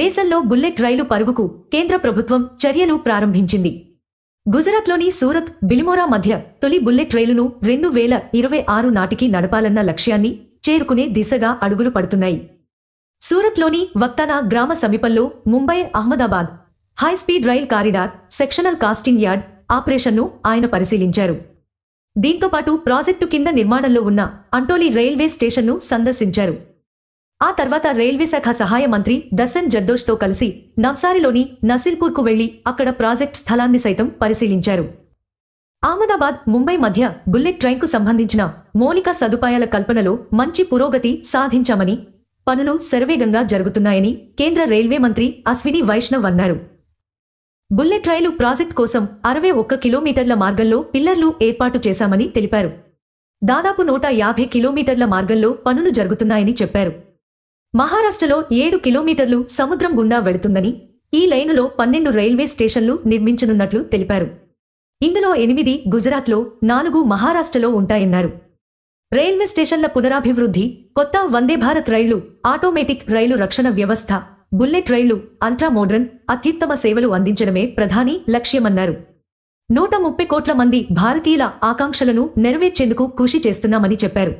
దేశంలో బుల్లెట్ రైలు పరుగుకు కేంద్ర ప్రభుత్వం చర్యలు ప్రారంభించింది గుజరాత్లోని సూరత్ బిలిమోరా మధ్య తొలి బుల్లెట్ రైలును రెండు వేల ఇరవై ఆరు నాటికి నడపాలన్న లక్ష్యాన్ని చేరుకునే దిశగా అడుగులు పడుతున్నాయి సూరత్లోని వక్తానా గ్రామ సమీపంలో Mumbai Ahmedabad high speed rail corridor sectional casting yard ఆపరేషన్ను ఆయన పరిశీలించారు దీంతోపాటు ప్రాజెక్టు కింద నిర్మాణంలో ఉన్న అంటోలి రైల్వే స్టేషన్ను సందర్శించారు ఆ తర్వాత రైల్వే శాఖ సహాయ మంత్రి దసన్ జద్దోష్తో కలిసి నవ్సారిలోని నసిల్పూర్కు వెళ్లి అక్కడ ప్రాజెక్ట్ స్థలాన్ని సైతం పరిశీలించారు అహ్మదాబాద్ ముంబై మధ్య బుల్లెట్ ట్రైన్కు సంబంధించిన మౌలిక సదుపాయాల కల్పనలో మంచి పురోగతి సాధించామని పనులు శరవేగంగా జరుగుతున్నాయని కేంద్ర రైల్వే మంత్రి అశ్విని వైష్ణవ్ అన్నారు బుల్లెట్ రైలు ప్రాజెక్ట్ కోసం అరవై ఒక్క కిలోమీటర్ల మార్గంలో పిల్లర్లు ఏర్పాటు చేశామని తెలిపారు దాదాపు నూట యాభై కిలోమీటర్ల మార్గంలో పనులు జరుగుతున్నాయని చెప్పారు మహారాష్ట్రలో ఏడు కిలోమీటర్లు సముద్రం గుండా వెళుతుందని ఈ లైనులో పన్నెండు రైల్వే స్టేషన్లు నిర్మించనున్నట్లు తెలిపారు ఇందులో ఎనిమిది గుజరాత్లో నాలుగు మహారాష్ట్రలో ఉంటాయన్నారు రైల్వే స్టేషన్ల పునరాభివృద్ధి కొత్త వందే భారత్ ఆటోమేటిక్ రైలు రక్షణ వ్యవస్థ బుల్లెట్ రైలు అల్ట్రా మోడ్రన్ అత్యుత్తమ సేవలు అందించడమే ప్రధాని లక్ష్యమన్నారు నూట ముప్పై కోట్ల మంది భారతీయుల ఆకాంక్షలను నెరవేర్చేందుకు కృషి చేస్తున్నామని చెప్పారు